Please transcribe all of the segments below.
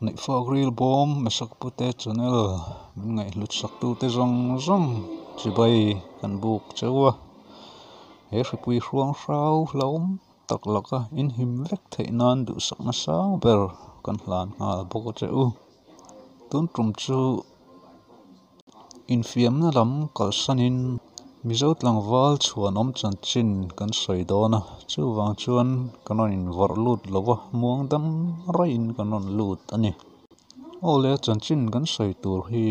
nãy phô grill bom mà sắc pute channel mình ngày lúc sắc tu tê rong rong chỉ bay cần buộc chéo à hết rồi quy xuống sau lóng tật lọc à in him vét thấy nan đủ sắc mà sao bèr cần lan à bốc u? tuấn trung chu in phim là lắm cả in. mi zo tlang wal chuan om chan chin kan soi do na chu wang chuan kanon in war lut lowa muang dam rain kanon lut ani ole chan chin kan soi tur hi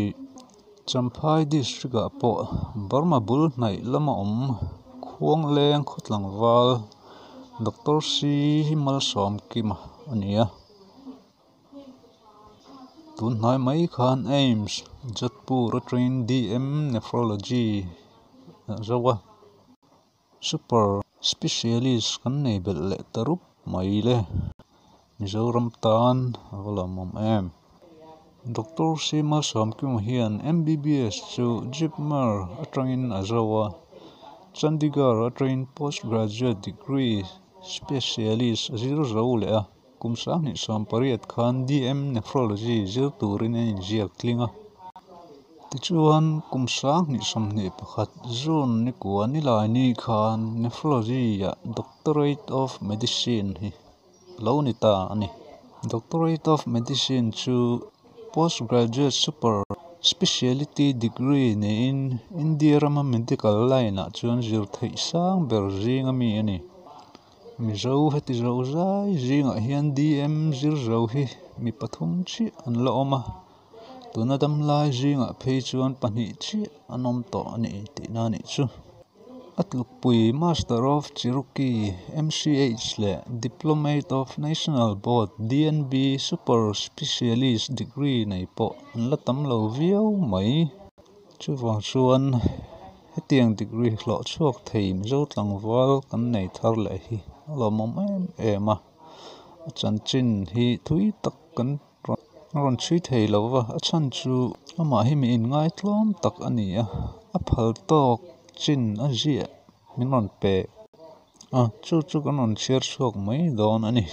champai district a po barma bul nai lama om khuang leng khutlang wal ya tun khan aims dm nephrology rawa super specialist kan nei bel le tarup mai le mizoram tan awla mom em doctor sima som kyung mbbs chu jipmer atrangin azawa chandigarh atrain post graduate degree specialist zero zawle a kumsa ni som pariat khan dm nephrology tichuan kumshlang ni somni pakhat zun ni kuani la ni khan nephrology ya doctorate of medicine hi lonita ani doctorate of medicine chu postgraduate super speciality degree ni in india rama medical line a chuan zir thei sang berjing ami ani mi zau hati zau zai jing dm zir mi pathum chi an tuna dam lai ringa phei chuan pahnih chi an awm tawh ani tihna anih chu atlukpui master of cherokee mch le diplomate of national board dnb super specialist degree nei pawh an la tam lo viau mai chu wang chuan hetiang degree hlawh chuak thei mizo tlang val kan nei thar le hi a lo mawm em em a a chan chin hi thui tak kan ron thui thei lo wa a chan chu ama hi mi in ngai tlom tak ani a a phal tok chin a zia min ron pe a chu chu kan ron chiar chok mai don ani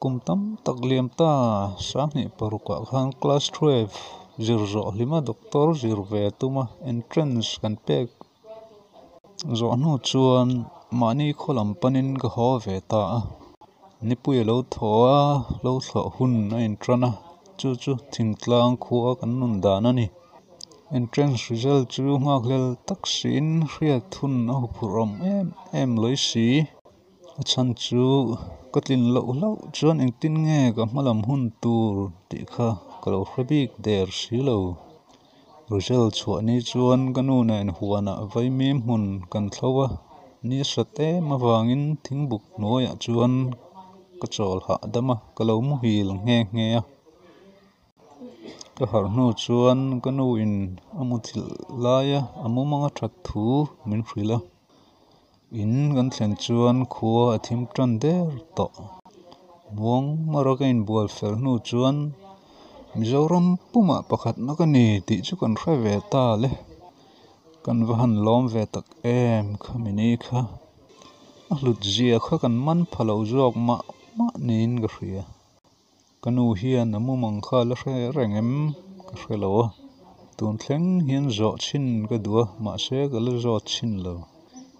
kum tam tak liam ta sang ni paruka khan class 12 zirzo lima doctor zirve tuma entrance kan pek zo nu chuan mani kholam panin ka ho ve ta นี่ปุยเราถัวเราถัวหุ่นนะเอ็นทรานนะจู่จู่ทิ้งกลางขัวกันนุ่นดานะนี่ entrance result chu ngak lel taksin hria thun a hupurom em em loi si a chan chu katlin lo lo chuan engtin nge ka hmalam hun tur ti kha kalo hrebik der si lo result chuani chuan kanu na en huana vaimi hmun kan thlowa ni sate mawangin thingbuk noya ah chuan ก็โจลหาดมาก็เลามุ่งหิลงเงี้ย่ก็หาหนูชวนก็นูอนอมุทิลายอมุมังชัดถูมินฟิีละอินกันเซนชวนขัวทิมจันเดอร์ต่อมวงมารักอินบัวเฟลหนูชวนมิจารมปุ่มะประคัดนักนี่ติจุกันแค่เวตาเลยกันวันล้อมเวตักเอมขมินีค่ะหลุดเจียข้กันมันพะเลาจอกมา mà nên manin ka hria e. kanu hian amu mang kha la hre rengem ka hre lo e. tun thleng hian zawh chin ka dua e. mahse ka la zawt chín lo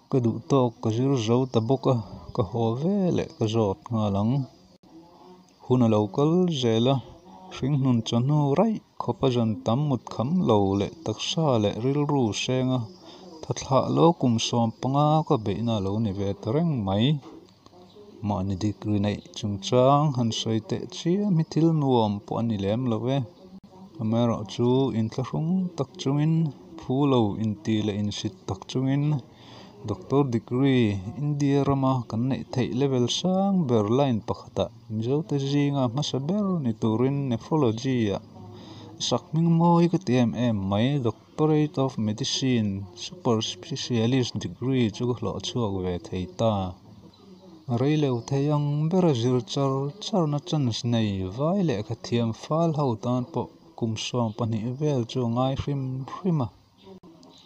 cái duh tawk cái gì zo ta bawk cái ka về ve cái ka zawt nga hôm nào a lo là zela hring cho nó rai khopa zan tam mut kham lo leh taksa leh ril ru senga thathla lo kum som panga ka beina lo này về tareng mai mọi mawni dik ri nei chungchang han sei te chia mi thil nuam pawh ani lem lo e amero chu in tla hrung tak chungin phu lo in ti le in sit tak chungin doctor degree india rama kan nei thei level sang ber line pakhata mizo te jinga masa ber ni turin nephrology a sakming moi ka tm em mai doctorate of medicine super specialist degree chu lo CHU ve thei ta reilo theiang bera zir char char na chan snei vai le kha thiam fal ho tan po kum som pani vel chu ngai hrim hrima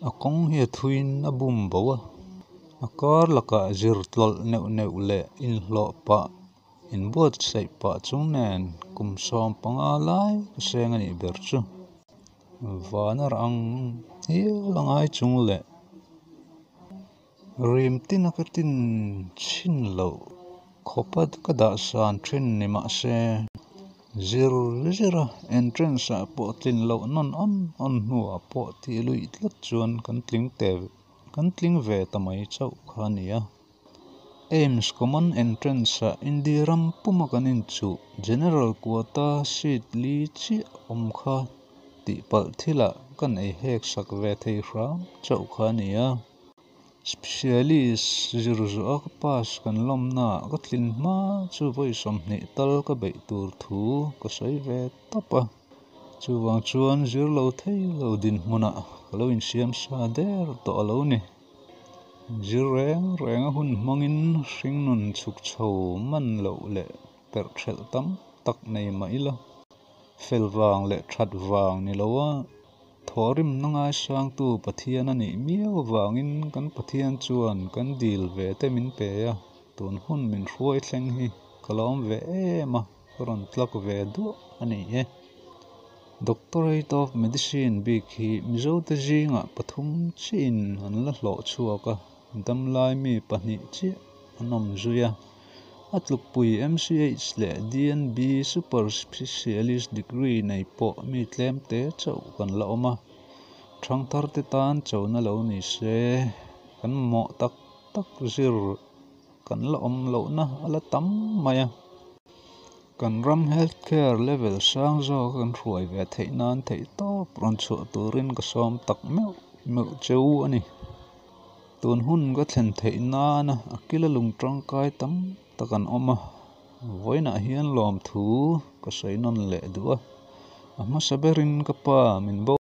a kong hi thuin a bum bo a kar laka zir tlol neu neu lệ, in hlo pa in buat sei pa chung nen kum som panga lai seng ani ber chu vanar hiểu hi langai chung le rim tin a ka tin chin lo khopat ka da san thin ni ma se zir zira entrance a po tin lo non on on nu a po ti lui tlat chuan kan tling te kan tling ve tamai chau khania Ames Common Entrance a Indiram Puma Pumakanin chu General Quota Seat Li Chi Omkha Ti Pal Thila kan ei hek sak ve thei hra chau khania specialist zirzu ka pas kan lawmna ka tlin hma chu voisam hnih tal ka beih tur thu ka sei ve tapa chu wang chuan zirlo thei lo din hmuna lo in siam sa der to alo ni zir reng reng a hun hmangin hring nun chuk chho man lo le per threl tam tak nei mai lo fel wang le that wang ni lo a thorim nunga shang tu pathian ani miel wangin kan pathian chuan kan dil ve te min pe ya tun hun min roi thleng hi kalom ve ema ron tlak ve du ani he doctorate of medicine bi ki mizo te jinga pathum chin an la hlo mi pahni chi anom zuya a tlukpui mch leh dnb Super Specialist degree nei pawh mi tlem te chau kan la awm a thangthar te tan chona lo ni se kan mawh tak tak zir kan la awm lo na ala tam mai a kan ram healthcare level sang zo kan hruai ve theih nan theih top ron chuah turin ka sawm tak meuh meuh cheu ani tun hun ka thlen theih nan a akila lung tangkai tam takan oma voina ah hian lawm thu ka sei non leh duh a a hmasa berin ka pa min bo